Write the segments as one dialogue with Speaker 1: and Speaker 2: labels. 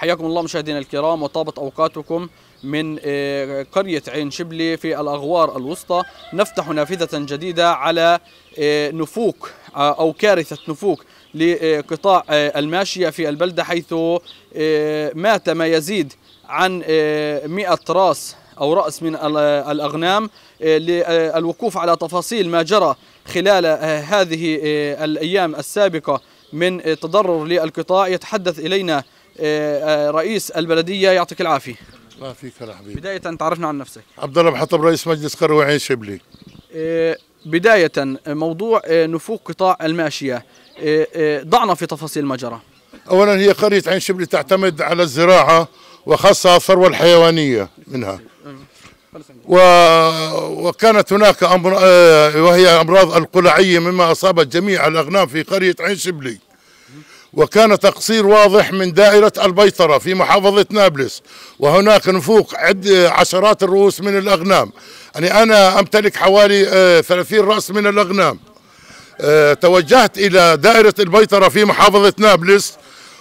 Speaker 1: حياكم الله مشاهدينا الكرام وطابت أوقاتكم من آه، قرية عين شبلي في الأغوار الوسطى نفتح نافذة جديدة على آه، نفوك آه، أو كارثة نفوك لقطاع الماشية في البلدة حيث مات ما يزيد عن 100 راس أو رأس من الأغنام للوقوف على تفاصيل ما جرى خلال هذه الأيام السابقة من تضرر للقطاع يتحدث إلينا آه، آه، رئيس البلديه يعطيك العافيه الله يعافيك يا حبيبي بدايه تعرفنا عن نفسك
Speaker 2: عبد الله بحطب رئيس مجلس قرى عين شبلي
Speaker 1: آه، بدايه موضوع نفوق قطاع الماشيه ضعنا في تفاصيل المجره اولا هي قريه عين شبلي تعتمد على الزراعه وخاصه الثروه
Speaker 2: الحيوانيه منها و... وكانت هناك أمر... وهي أمراض القلعية مما أصابت جميع الأغنام في قرية عين شبلي وكان تقصير واضح من دائرة البيطرة في محافظة نابلس وهناك نفوق عد عشرات الرؤوس من الأغنام يعني أنا أمتلك حوالي 30 آه، رأس من الأغنام آه، توجهت إلى دائرة البيطرة في محافظة نابلس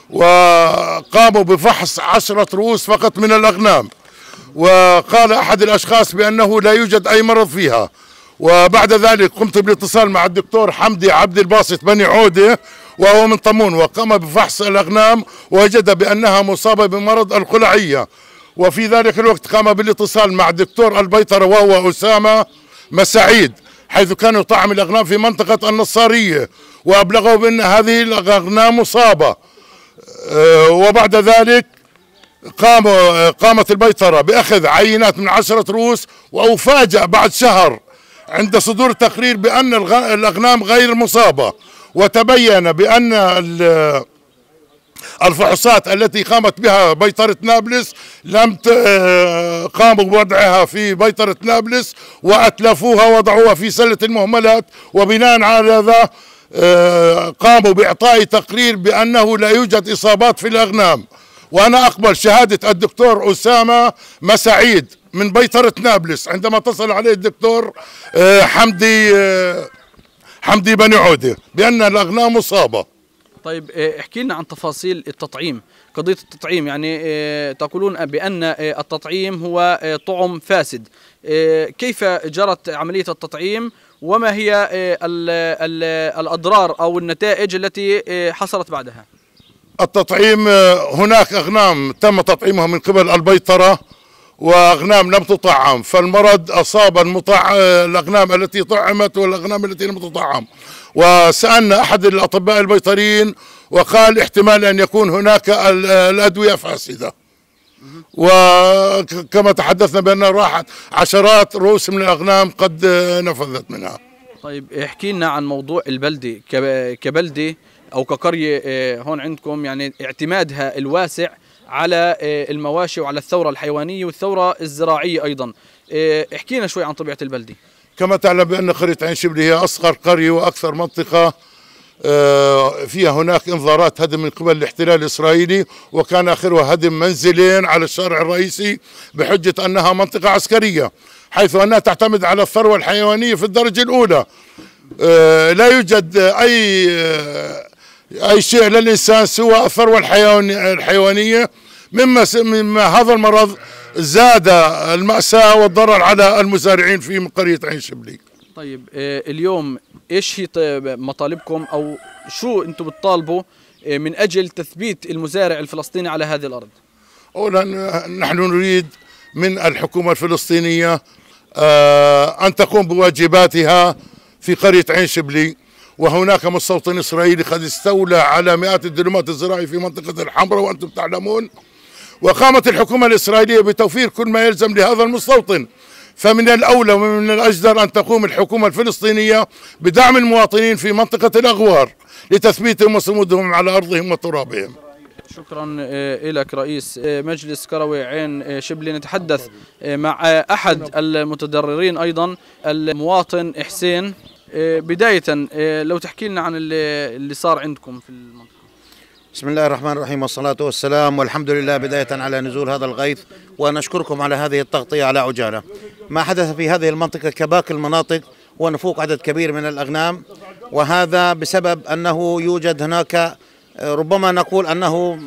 Speaker 2: وقاموا بفحص عشرة رؤوس فقط من الأغنام وقال أحد الأشخاص بأنه لا يوجد أي مرض فيها وبعد ذلك قمت بالاتصال مع الدكتور حمدي عبد الباسط بني عوده وهو من طمون وقام بفحص الأغنام ووجد بأنها مصابة بمرض القلعية وفي ذلك الوقت قام بالاتصال مع دكتور البيطرة وهو أسامة مسعيد حيث كان يطعم الأغنام في منطقة النصارية وأبلغه بأن هذه الأغنام مصابة آه، وبعد ذلك قام آه، قامت البيطرة بأخذ عينات من عشرة رؤوس وأفاجأ بعد شهر عند صدور تقرير بأن الأغنام غير مصابة وتبين بأن الفحوصات التي قامت بها بيطرة نابلس لم قاموا بوضعها في بيطرة نابلس وأتلفوها وضعوها في سلة المهملات وبناء على ذا آه، قاموا بإعطاء تقرير بأنه لا يوجد إصابات في الأغنام وأنا أقبل شهادة الدكتور أسامة مسعيد من بيطرة نابلس عندما اتصل عليه الدكتور آه، حمدي آه، حمدي بن عوده بان الاغنام مصابه
Speaker 1: طيب آه، احكي لنا عن تفاصيل التطعيم قضية التطعيم يعني آه، تقولون بأن آه، التطعيم هو طعم فاسد كيف جرت عملية التطعيم وما هي الأضرار أو النتائج التي حصلت بعدها
Speaker 2: التطعيم هناك أغنام تم تطعيمها من قبل البيطرة وأغنام لم تطعم فالمرض أصاب المطع... الأغنام التي طعمت والأغنام التي لم تطعم وسألنا أحد الأطباء البيطريين وقال احتمال أن يكون هناك الأدوية فاسدة وكما تحدثنا بأن راحت عشرات رؤوس من الأغنام قد نفذت منها
Speaker 1: طيب احكي لنا عن موضوع البلدة كبلدة أو كقرية آه، هون عندكم يعني اعتمادها الواسع على آه، المواشي وعلى الثورة الحيوانية والثورة الزراعية أيضا آه، احكينا شوي عن طبيعة البلدة
Speaker 2: كما تعلم بأن قرية عين شبلي هي أصغر قرية وأكثر منطقة آه، فيها هناك انذارات هدم من قبل الاحتلال الاسرائيلي وكان اخرها هدم منزلين على الشارع الرئيسي بحجه انها منطقه عسكريه حيث انها تعتمد على الثروه الحيوانيه في الدرجه الاولى لا يوجد اي أي شيء للإنسان سوى الثروة الحيوانية مما مما هذا المرض زاد المأساة والضرر على المزارعين في قرية عين شبلي
Speaker 1: طيب آه، اليوم ايش هي طيب مطالبكم او شو انتم بتطالبوا آه، من اجل تثبيت المزارع الفلسطيني على هذه الارض؟
Speaker 2: اولا نحن نريد من الحكومه الفلسطينيه آه، ان تقوم بواجباتها في قريه عين شبلي وهناك مستوطن إسرائيلي قد استولى على مئات الدلومات الزراعي في منطقة الحمراء وأنتم تعلمون وقامت الحكومة الإسرائيلية بتوفير كل ما يلزم لهذا المستوطن فمن الأولى ومن الأجدر أن تقوم الحكومة الفلسطينية بدعم المواطنين في منطقة الأغوار لتثبيتهم وصمودهم على أرضهم وترابهم
Speaker 1: شكرا آه، لك رئيس آه، مجلس كروي عين آه، شبلي نتحدث مع أحد المتضررين أيضا المواطن حسين بداية لو تحكي لنا عن اللي صار عندكم في المنطقة بسم الله الرحمن
Speaker 3: الرحيم والصلاة والسلام والحمد لله بداية على نزول هذا الغيث ونشكركم على هذه التغطية على عجالة ما حدث في هذه المنطقة كباقي المناطق ونفوق عدد كبير من الأغنام وهذا بسبب أنه يوجد هناك ربما نقول أنه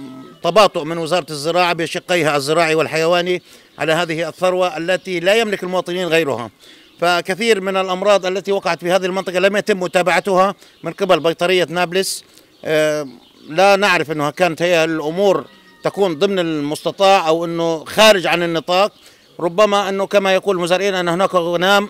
Speaker 3: تباطؤ من وزارة الزراعة بشقيها الزراعي والحيواني على هذه الثروة التي لا يملك المواطنين غيرها فكثير من الأمراض التي وقعت في هذه المنطقة لم يتم متابعتها من قبل بيطرية نابلس آه، لا نعرف أنها كانت هي الأمور تكون ضمن المستطاع أو أنه خارج عن النطاق ربما أنه كما يقول المزارعين أن هناك غنام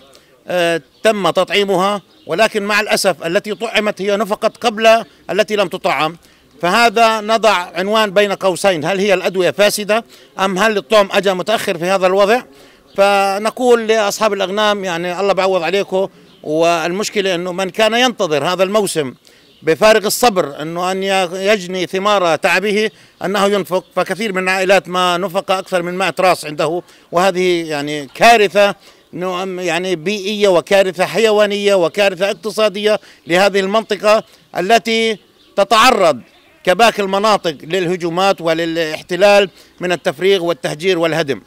Speaker 3: آه، تم تطعيمها ولكن مع الأسف التي طعمت هي نفقت قبل التي لم تطعم فهذا نضع عنوان بين قوسين هل هي الأدوية فاسدة أم هل الطعم أجى متأخر في هذا الوضع فنقول لأصحاب الأغنام يعني الله بعوض عليكم والمشكلة أنه من كان ينتظر هذا الموسم بفارغ الصبر أنه أن يجني ثمار تعبه أنه ينفق فكثير من العائلات ما نفق أكثر من 100 راس عنده وهذه يعني كارثة يعني بيئية وكارثة حيوانية وكارثة اقتصادية لهذه المنطقة التي تتعرض كباقي المناطق للهجومات وللاحتلال من التفريغ والتهجير والهدم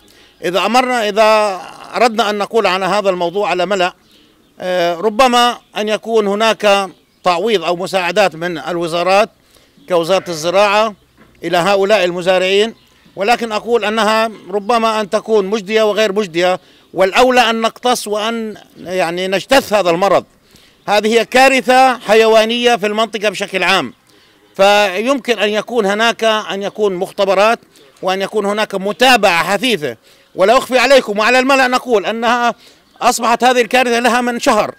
Speaker 3: إذا أمرنا إذا أردنا أن نقول عن هذا الموضوع على ملأ آه، ربما أن يكون هناك تعويض أو مساعدات من الوزارات كوزارة الزراعة إلى هؤلاء المزارعين ولكن أقول أنها ربما أن تكون مجدية وغير مجدية والأولى أن نقتص وأن يعني نجتث هذا المرض هذه هي كارثة حيوانية في المنطقة بشكل عام فيمكن أن يكون هناك أن يكون مختبرات وأن يكون هناك متابعة حثيثة ولا أخفي عليكم وعلى الملأ نقول أنها أصبحت هذه الكارثة لها من شهر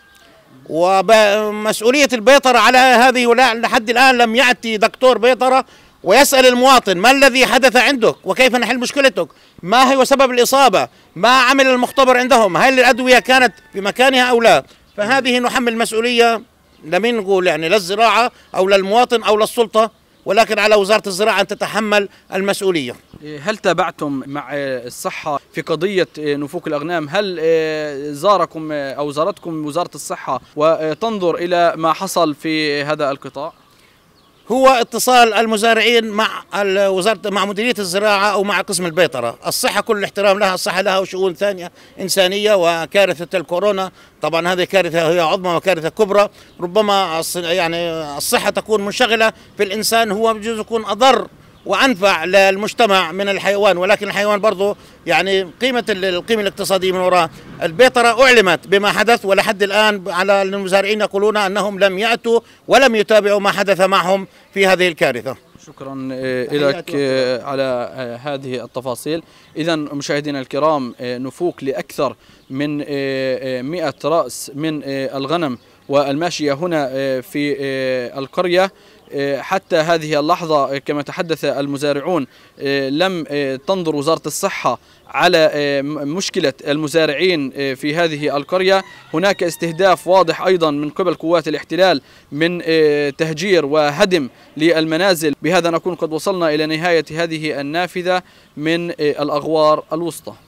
Speaker 3: ومسؤولية البيطرة على هذه لحد الآن لم يأتي دكتور بيطرة ويسأل المواطن ما الذي حدث عندك وكيف نحل مشكلتك ما هو سبب الإصابة ما عمل المختبر عندهم هل الأدوية كانت في مكانها أو لا فهذه نحمل مسؤولية لمين نقول يعني للزراعه أو للمواطن أو للسلطة ولكن على وزارة الزراعة أن
Speaker 1: تتحمل المسؤولية إيه، هل تابعتم مع الصحة في قضية إيه، نفوك الأغنام هل إيه، زاركم أو زارتكم وزارة الصحة وتنظر إلى ما حصل في هذا القطاع؟ هو اتصال المزارعين مع
Speaker 3: وزاره مع مديريه الزراعه او مع قسم البيطره، الصحه كل الاحترام لها، الصحه لها وشؤون ثانيه انسانيه وكارثه الكورونا، طبعا هذه كارثه هي عظمى وكارثه كبرى، ربما يعني الصحه تكون منشغله في الإنسان هو بجوز يكون اضر وانفع للمجتمع من الحيوان ولكن الحيوان برضه يعني قيمه القيمه الاقتصاديه من وراء البيطره اعلمت بما حدث ولحد الان على المزارعين يقولون انهم لم ياتوا ولم يتابعوا ما حدث معهم في هذه الكارثه
Speaker 1: شكرا آه، لك آه، على آه، هذه التفاصيل إذا مشاهدينا الكرام نفوق لأكثر من 100 رأس من الغنم والماشية هنا في القرية إيه، حتى هذه اللحظة إيه، كما تحدث المزارعون إيه، لم تنظر وزارة الصحة على مشكلة المزارعين في هذه القرية هناك استهداف واضح أيضا من قبل قوات الاحتلال من تهجير وهدم للمنازل بهذا نكون قد وصلنا إلى نهاية هذه النافذة من الأغوار الوسطى